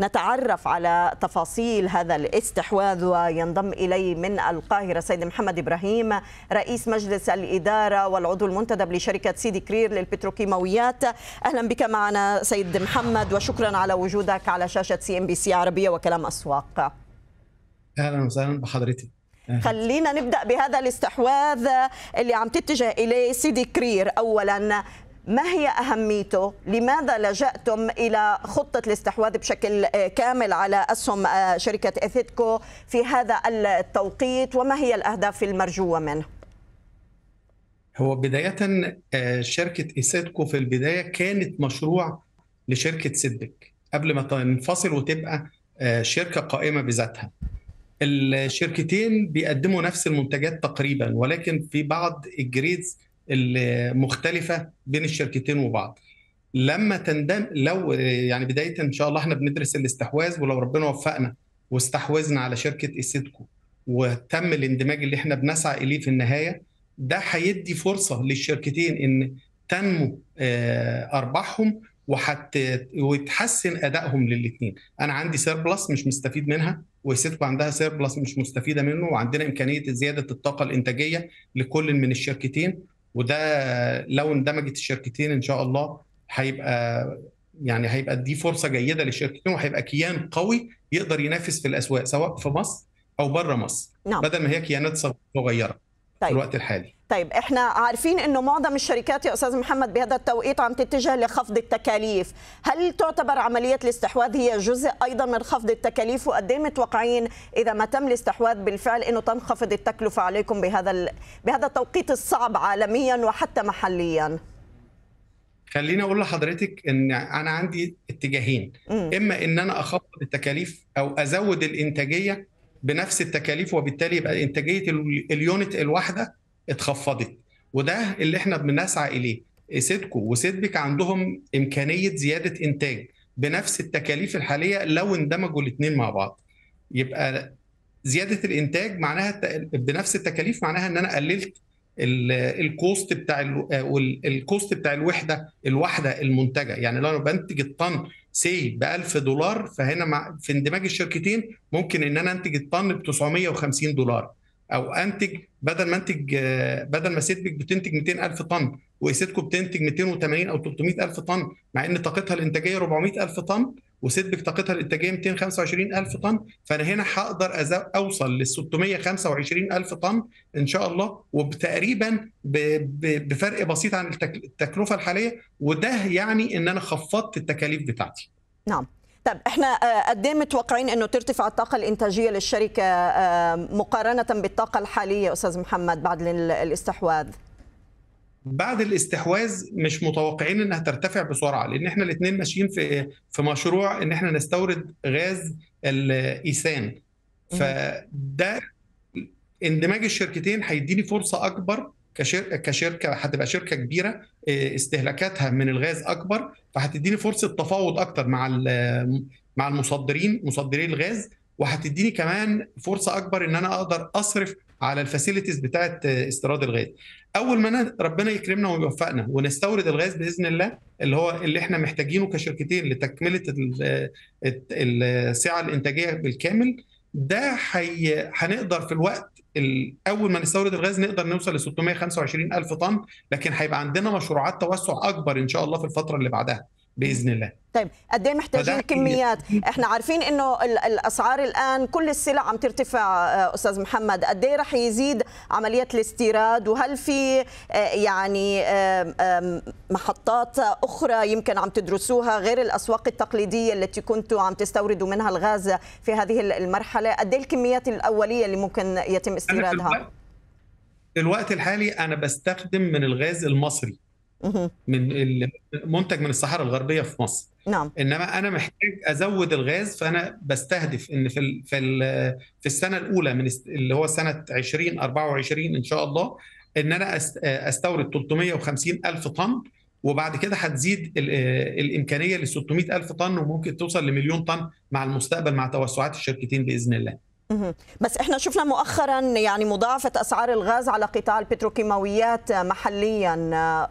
نتعرف على تفاصيل هذا الاستحواذ وينضم إلي من القاهرة سيد محمد إبراهيم رئيس مجلس الإدارة والعضو المنتدب لشركة سيدي كرير للبتروكيماويات أهلا بك معنا سيد محمد وشكرا على وجودك على شاشة سي ام بي سي عربية وكلام أسواق أهلا وسهلا بحضرتك خلينا نبدا بهذا الاستحواذ اللي عم تتجه اليه سيدي كرير اولا ما هي أهميته؟ لماذا لجأتم إلى خطة الاستحواذ بشكل آه، كامل على أسهم آه، شركة إثيتكو في هذا التوقيت وما هي الأهداف المرجوة منه؟ هو بداية آه، شركة إيسيتكو في البداية كانت مشروع لشركة سيدك قبل ما تنفصل وتبقى شركة قائمة بذاتها الشركتين بيقدموا نفس المنتجات تقريبا ولكن في بعض الجريدز المختلفه بين الشركتين وبعض لما تندم لو يعني بدايه ان شاء الله احنا بندرس الاستحواذ ولو ربنا وفقنا واستحوذنا على شركه إيسيدكو وتم الاندماج اللي احنا بنسعى اليه في النهايه ده هيدي فرصه للشركتين ان تنمو آه، ارباحهم وحت... وتحسن ادائهم للاثنين انا عندي بلس مش مستفيد منها وسيركو عندها بلس مش مستفيده منه وعندنا امكانيه زياده الطاقه الانتاجيه لكل من الشركتين وده لو اندمجت الشركتين ان شاء الله هيبقى يعني هيبقى دي فرصه جيده للشركتين وهيبقى كيان قوي يقدر ينافس في الاسواق سواء في مصر او بره مصر نعم. بدل ما هي كيانات صغيره طيب. في الوقت الحالي طيب احنا عارفين انه معظم الشركات يا استاذ محمد بهذا التوقيت عم تتجه لخفض التكاليف، هل تعتبر عمليه الاستحواذ هي جزء ايضا من خفض التكاليف وقد ايه متوقعين اذا ما تم الاستحواذ بالفعل انه تنخفض التكلفه عليكم بهذا ال... بهذا التوقيت الصعب عالميا وحتى محليا؟ خليني اقول لحضرتك ان انا عندي اتجاهين، م. اما ان انا اخفض التكاليف او ازود الانتاجيه بنفس التكاليف وبالتالي يبقى انتاجيه اليونت الواحده اتخفضت وده اللي احنا بنسعى اليه سيدكو وسيدبك عندهم امكانيه زياده انتاج بنفس التكاليف الحاليه لو اندمجوا الاثنين مع بعض يبقى زياده الانتاج معناها بنفس التكاليف معناها ان انا قللت الكوست بتاع الكوست بتاع الوحده الواحده المنتجه يعني لو انا بنتج الطن سي ب 1000 دولار فهنا مع في اندماج الشركتين ممكن ان انا انتج الطن ب 950 دولار او انتج بدل ما انتج بدل ما سيدبك بتنتج 200000 طن واسيدكو بتنتج 280 او 300000 طن مع ان طاقتها الانتاجيه 400000 طن وسيدبك طاقتها الانتاجيه 225000 طن فانا هنا هقدر اوصل لل 625000 طن ان شاء الله وتقريبا بفرق بسيط عن التكلفه الحاليه وده يعني ان انا خفضت التكاليف بتاعتي. نعم. طب احنا آه، قد ايه متوقعين انه ترتفع الطاقه الانتاجيه للشركه آه، مقارنه بالطاقه الحاليه استاذ محمد بعد الاستحواذ؟ بعد الاستحواذ مش متوقعين انها ترتفع بسرعه لان احنا الاثنين ماشيين في في مشروع ان احنا نستورد غاز الايثان فده اندماج الشركتين هيديني فرصه اكبر كشركه كشركه هتبقى شركه كبيره آه، استهلاكاتها من الغاز اكبر فهتديني فرصه تفاوض اكتر مع مع المصدرين مصدري الغاز وهتديني كمان فرصه اكبر ان انا اقدر اصرف على الفاسيلتيز بتاعه آه، استيراد الغاز اول ما ربنا يكرمنا ويوفقنا ونستورد الغاز باذن الله اللي هو اللي احنا محتاجينه كشركتين لتكمله آه، السعه الانتاجيه بالكامل ده حي... هنقدر في الوقت ال... اول ما نستورد الغاز نقدر نوصل ل 625 الف طن لكن هيبقى عندنا مشروعات توسع اكبر ان شاء الله في الفتره اللي بعدها باذن الله طيب قد ايه محتاجين كميات احنا عارفين انه الاسعار الان كل السلع عم ترتفع آه، استاذ محمد قد ايه رح يزيد عمليه الاستيراد وهل في آه، يعني محطات اخرى يمكن عم تدرسوها غير الاسواق التقليديه التي كنتوا عم تستوردوا منها الغاز في هذه المرحله قد ايه الكميات الاوليه اللي ممكن يتم استيرادها في الوقت الحالي انا بستخدم من الغاز المصري من المنتج من الصحراء الغربيه في مصر نعم انما انا محتاج ازود الغاز فانا بستهدف ان في في في السنه الاولى من اللي هو سنه 2024 ان شاء الله ان انا استورد 350 الف طن وبعد كده هتزيد الامكانيه ل 600 الف طن وممكن توصل لمليون طن مع المستقبل مع توسعات الشركتين باذن الله بس احنا شفنا مؤخرا يعني مضاعفه اسعار الغاز على قطاع البتروكيماويات محليا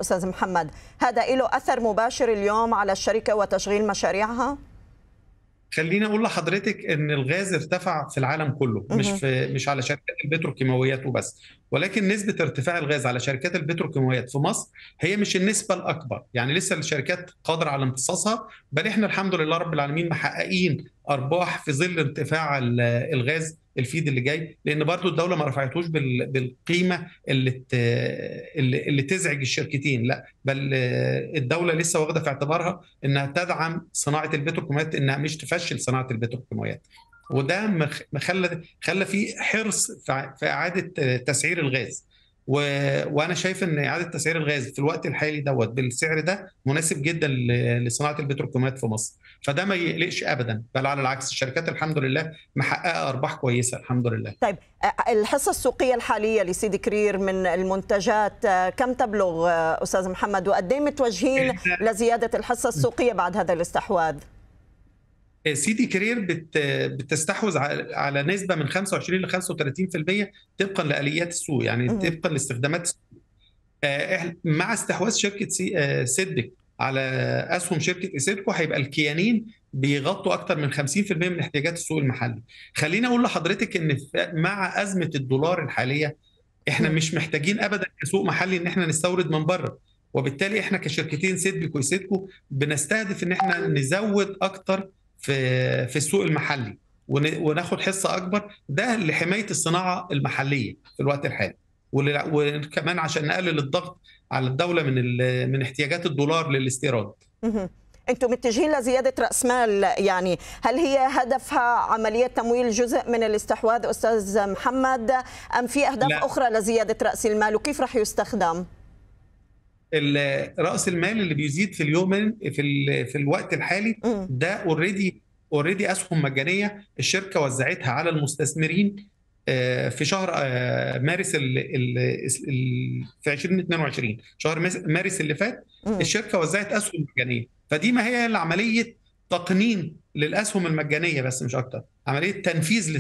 استاذ محمد هذا له اثر مباشر اليوم على الشركه وتشغيل مشاريعها خليني اقول لحضرتك ان الغاز ارتفع في العالم كله مش في مش على شركات البتروكيماويات وبس ولكن نسبه ارتفاع الغاز على شركات البتروكيماويات في مصر هي مش النسبه الاكبر يعني لسه الشركات قادره على امتصاصها بل احنا الحمد لله رب العالمين محققين ارباح في ظل ارتفاع الغاز الفيد اللي جاي لان برضو الدوله ما رفعتوش بالقيمه اللي اللي تزعج الشركتين لا بل الدوله لسه واخده في اعتبارها انها تدعم صناعه البتروكيماويات انها مش تفشل صناعه البتروكيماويات وده خلى خلى في حرص في اعاده تسعير الغاز و... وانا شايف ان اعاده تسعير الغاز في الوقت الحالي دوت بالسعر ده مناسب جدا لصناعه البتروكيماويات في مصر فده ما يقلقش ابدا بل على العكس الشركات الحمد لله محققه ارباح كويسه الحمد لله طيب آه، آه، الحصه السوقيه الحاليه لسيدي كرير من المنتجات آه، كم تبلغ استاذ محمد وقد ايه متوجهين لزياده الحصه السوقيه بعد هذا الاستحواذ سيدي كرير بتستحوذ على نسبه من 25 ل 35% طبقا لاليات السوق يعني طبقا لاستخدامات السوق مع استحواذ شركه سيدك على اسهم شركه اسيدكو هيبقى الكيانين بيغطوا اكتر من 50% من احتياجات السوق المحلي خليني اقول لحضرتك ان مع ازمه الدولار الحاليه احنا مش محتاجين ابدا كسوق محلي ان احنا نستورد من بره وبالتالي احنا كشركتين سيدبيكو وسيدكو بنستهدف ان احنا نزود اكتر في في السوق المحلي وناخد حصه اكبر ده لحمايه الصناعه المحليه في الوقت الحالي وكمان عشان نقلل الضغط على الدوله من من احتياجات الدولار للاستيراد انتم متجهين لزياده راس مال يعني هل هي هدفها عمليه تمويل جزء من الاستحواذ استاذ محمد ام في اهداف لا. اخرى لزياده راس المال وكيف راح يستخدم راس المال اللي بيزيد في اليوم في في الوقت الحالي ده اوريدي اوريدي اسهم مجانيه الشركه وزعتها على المستثمرين آه، في شهر آه، مارس في 2022 شهر مارس اللي فات الشركه وزعت اسهم مجانيه فدي ما هي الا عمليه تقنين للاسهم المجانيه بس مش اكتر عمليه تنفيذ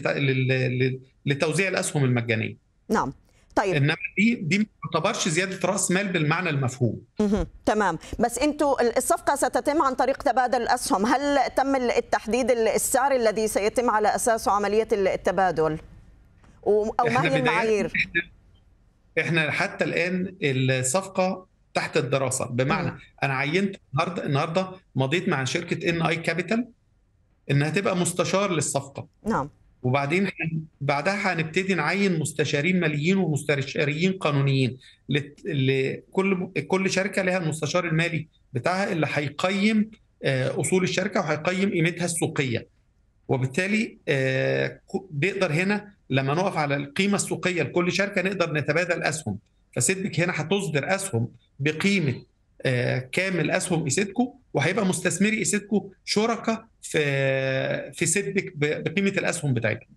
لتوزيع الاسهم المجانيه نعم طيب انما دي دي ما تعتبرش زياده راس مال بالمعنى المفهوم مه. تمام بس انتوا الصفقه ستتم عن طريق تبادل الاسهم هل تم التحديد السعر الذي سيتم على اساسه عمليه التبادل او ما هي المعايير احنا حتى الان الصفقه تحت الدراسه بمعنى انا عينت النهارده النهارده مضيت مع شركه ان اي كابيتال انها تبقى مستشار للصفقه نعم وبعدين بعدها هنبتدي نعين مستشارين ماليين ومستشارين قانونيين لكل كل شركه لها المستشار المالي بتاعها اللي هيقيم آه، اصول الشركه وهيقيم قيمتها السوقيه وبالتالي آه، بيقدر هنا لما نقف على القيمه السوقيه لكل شركه نقدر نتبادل اسهم فسيدك هنا هتصدر اسهم بقيمه آه، كامل اسهم ايسيدكو وهيبقى مستثمري ايسيدكو شركاء في في سيدك بقيمه الاسهم بتاعتها.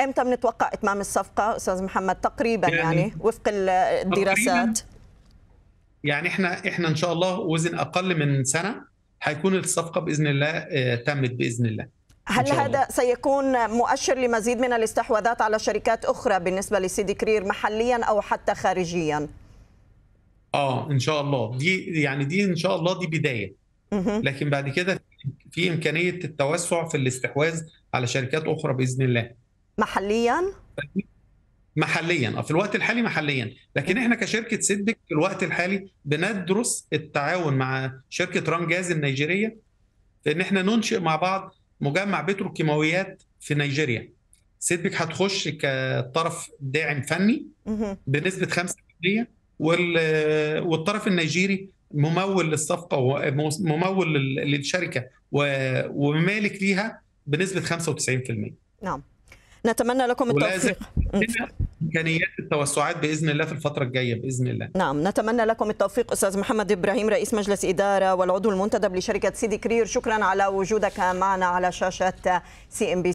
امتى بنتوقع اتمام الصفقه استاذ محمد تقريبا يعني, يعني وفق الدراسات؟ يعني احنا احنا ان شاء الله وزن اقل من سنه هيكون الصفقه باذن الله آه، تمت باذن الله. هل هذا سيكون مؤشر لمزيد من الاستحواذات على شركات اخرى بالنسبه لسيدي كرير محليا او حتى خارجيا؟ اه ان شاء الله دي يعني دي ان شاء الله دي بدايه لكن بعد كده في امكانيه التوسع في الاستحواذ على شركات اخرى باذن الله محليا محليا آه، في الوقت الحالي محليا لكن احنا كشركه سيدك في الوقت الحالي بندرس التعاون مع شركه رام جاز النيجيريه في ان احنا ننشئ مع بعض مجمع بتروكيماويات في نيجيريا سيدبك هتخش كطرف داعم فني بنسبه 5% والطرف النيجيري ممول للصفقه وممول للشركه ومالك ليها بنسبه 95% نعم نتمنى لكم التوفيق امكانيات التوسعات باذن الله في الفتره الجايه باذن الله. نعم نتمنى لكم التوفيق استاذ محمد ابراهيم رئيس مجلس اداره والعضو المنتدب لشركه سيدي كرير شكرا على وجودك معنا على شاشه سي ام بي